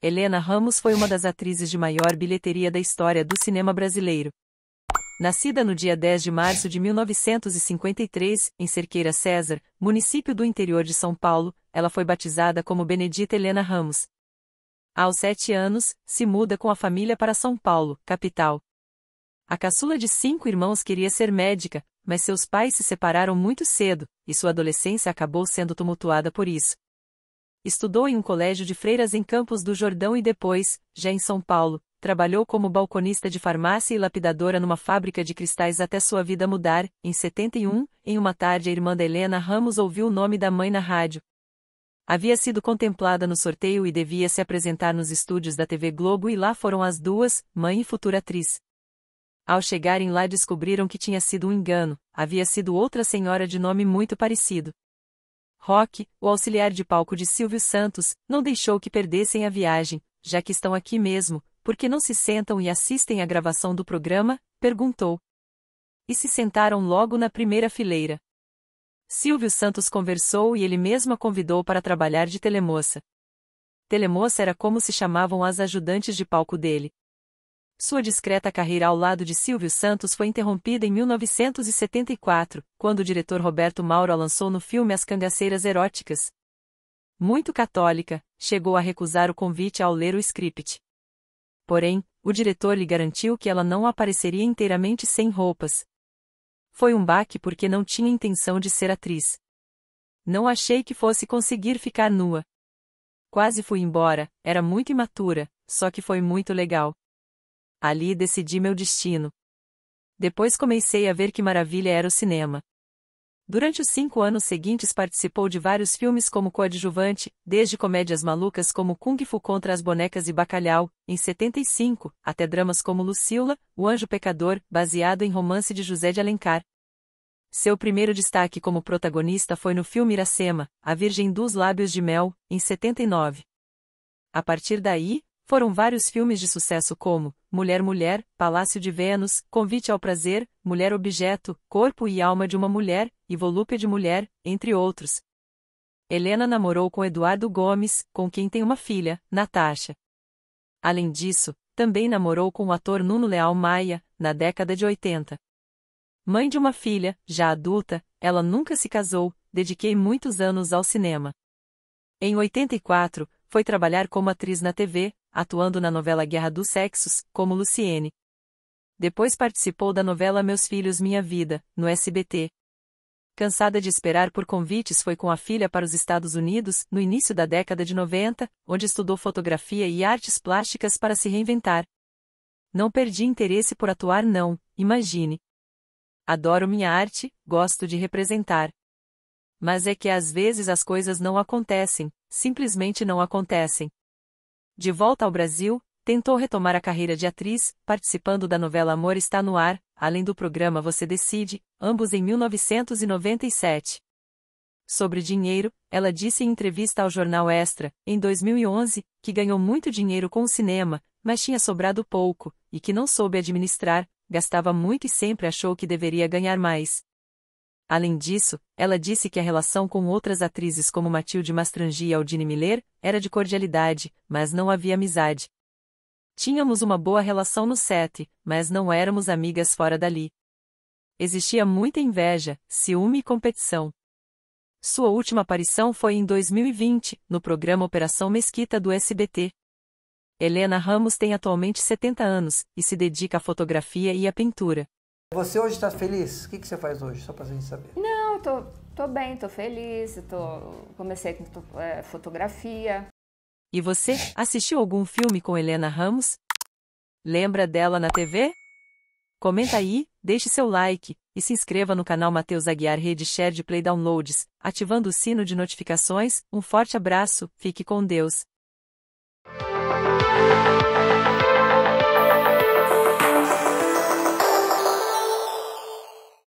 Helena Ramos foi uma das atrizes de maior bilheteria da história do cinema brasileiro. Nascida no dia 10 de março de 1953, em Cerqueira César, município do interior de São Paulo, ela foi batizada como Benedita Helena Ramos. Aos sete anos, se muda com a família para São Paulo, capital. A caçula de cinco irmãos queria ser médica, mas seus pais se separaram muito cedo, e sua adolescência acabou sendo tumultuada por isso. Estudou em um colégio de freiras em Campos do Jordão e depois, já em São Paulo, trabalhou como balconista de farmácia e lapidadora numa fábrica de cristais até sua vida mudar. Em 71, em uma tarde, a irmã da Helena Ramos ouviu o nome da mãe na rádio. Havia sido contemplada no sorteio e devia se apresentar nos estúdios da TV Globo e lá foram as duas, mãe e futura atriz. Ao chegarem lá descobriram que tinha sido um engano, havia sido outra senhora de nome muito parecido. Roque, o auxiliar de palco de Silvio Santos, não deixou que perdessem a viagem, já que estão aqui mesmo, porque não se sentam e assistem à gravação do programa? perguntou. E se sentaram logo na primeira fileira. Silvio Santos conversou e ele mesmo a convidou para trabalhar de telemoça. Telemoça era como se chamavam as ajudantes de palco dele, sua discreta carreira ao lado de Silvio Santos foi interrompida em 1974, quando o diretor Roberto Mauro lançou no filme As Cangaceiras Eróticas. Muito católica, chegou a recusar o convite ao ler o script. Porém, o diretor lhe garantiu que ela não apareceria inteiramente sem roupas. Foi um baque porque não tinha intenção de ser atriz. Não achei que fosse conseguir ficar nua. Quase fui embora, era muito imatura, só que foi muito legal. Ali decidi meu destino. Depois comecei a ver que maravilha era o cinema. Durante os cinco anos seguintes participou de vários filmes como coadjuvante, desde comédias malucas como Kung Fu contra as bonecas e Bacalhau, em 75, até dramas como Lucila, O Anjo Pecador, baseado em romance de José de Alencar. Seu primeiro destaque como protagonista foi no filme Iracema, A Virgem dos Lábios de Mel, em 79. A partir daí, foram vários filmes de sucesso como mulher mulher, palácio de Vênus, convite ao prazer, mulher objeto, corpo e alma de uma mulher, e volúpia de mulher, entre outros. Helena namorou com Eduardo Gomes, com quem tem uma filha, Natasha. Além disso, também namorou com o ator Nuno Leal Maia, na década de 80. Mãe de uma filha, já adulta, ela nunca se casou, dediquei muitos anos ao cinema. Em 84, foi trabalhar como atriz na TV, atuando na novela Guerra dos Sexos, como Luciene. Depois participou da novela Meus Filhos Minha Vida, no SBT. Cansada de esperar por convites, foi com a filha para os Estados Unidos, no início da década de 90, onde estudou fotografia e artes plásticas para se reinventar. Não perdi interesse por atuar, não, imagine. Adoro minha arte, gosto de representar. Mas é que às vezes as coisas não acontecem, simplesmente não acontecem. De volta ao Brasil, tentou retomar a carreira de atriz, participando da novela Amor Está No Ar, além do programa Você Decide, ambos em 1997. Sobre dinheiro, ela disse em entrevista ao jornal Extra, em 2011, que ganhou muito dinheiro com o cinema, mas tinha sobrado pouco, e que não soube administrar, gastava muito e sempre achou que deveria ganhar mais. Além disso, ela disse que a relação com outras atrizes como Matilde Mastrangi e Aldine Miller era de cordialidade, mas não havia amizade. Tínhamos uma boa relação no set, mas não éramos amigas fora dali. Existia muita inveja, ciúme e competição. Sua última aparição foi em 2020, no programa Operação Mesquita do SBT. Helena Ramos tem atualmente 70 anos e se dedica à fotografia e à pintura. Você hoje está feliz? O que, que você faz hoje, só para a gente saber? Não, tô, tô bem, tô feliz, tô, comecei com é, fotografia. E você, assistiu algum filme com Helena Ramos? Lembra dela na TV? Comenta aí, deixe seu like e se inscreva no canal Matheus Aguiar Rede Share de Play Downloads, ativando o sino de notificações. Um forte abraço, fique com Deus.